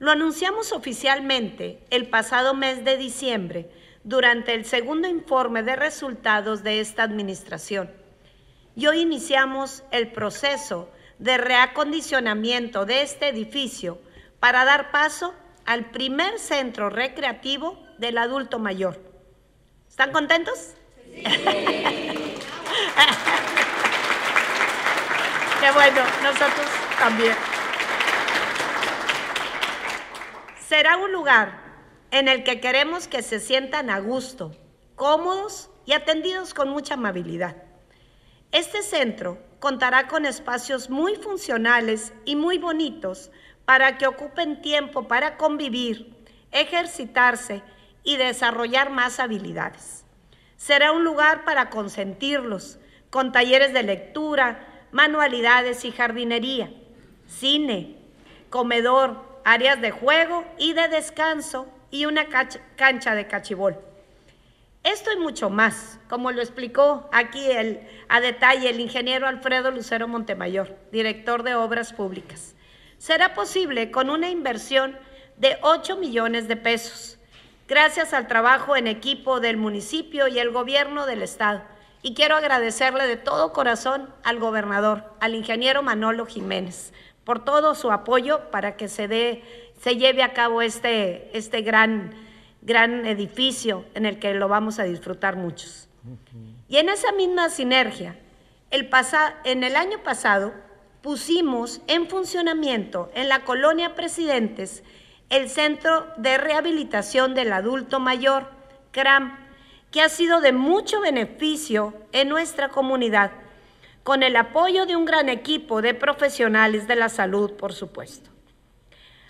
Lo anunciamos oficialmente el pasado mes de diciembre durante el segundo informe de resultados de esta administración. Y hoy iniciamos el proceso de reacondicionamiento de este edificio para dar paso al primer centro recreativo del adulto mayor. ¿Están contentos? Sí. Qué bueno, nosotros también. será un lugar en el que queremos que se sientan a gusto, cómodos y atendidos con mucha amabilidad. Este centro contará con espacios muy funcionales y muy bonitos para que ocupen tiempo para convivir, ejercitarse y desarrollar más habilidades. Será un lugar para consentirlos, con talleres de lectura, manualidades y jardinería, cine, comedor, áreas de juego y de descanso y una cancha de cachibol. Esto y mucho más, como lo explicó aquí a detalle el ingeniero Alfredo Lucero Montemayor, director de Obras Públicas. Será posible con una inversión de 8 millones de pesos, gracias al trabajo en equipo del municipio y el gobierno del estado. Y quiero agradecerle de todo corazón al gobernador, al ingeniero Manolo Jiménez, por todo su apoyo para que se dé, se lleve a cabo este, este gran, gran edificio en el que lo vamos a disfrutar muchos. Y en esa misma sinergia, el en el año pasado pusimos en funcionamiento en la colonia Presidentes el Centro de Rehabilitación del Adulto Mayor, CRAM, que ha sido de mucho beneficio en nuestra comunidad con el apoyo de un gran equipo de profesionales de la salud, por supuesto.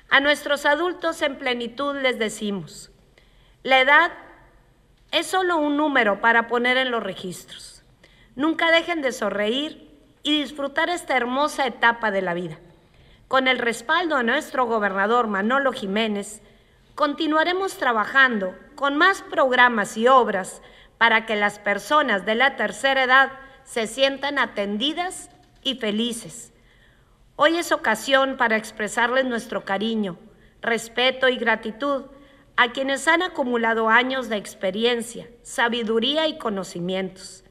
A nuestros adultos en plenitud les decimos, la edad es solo un número para poner en los registros. Nunca dejen de sonreír y disfrutar esta hermosa etapa de la vida. Con el respaldo de nuestro gobernador Manolo Jiménez, continuaremos trabajando con más programas y obras para que las personas de la tercera edad se sientan atendidas y felices. Hoy es ocasión para expresarles nuestro cariño, respeto y gratitud a quienes han acumulado años de experiencia, sabiduría y conocimientos.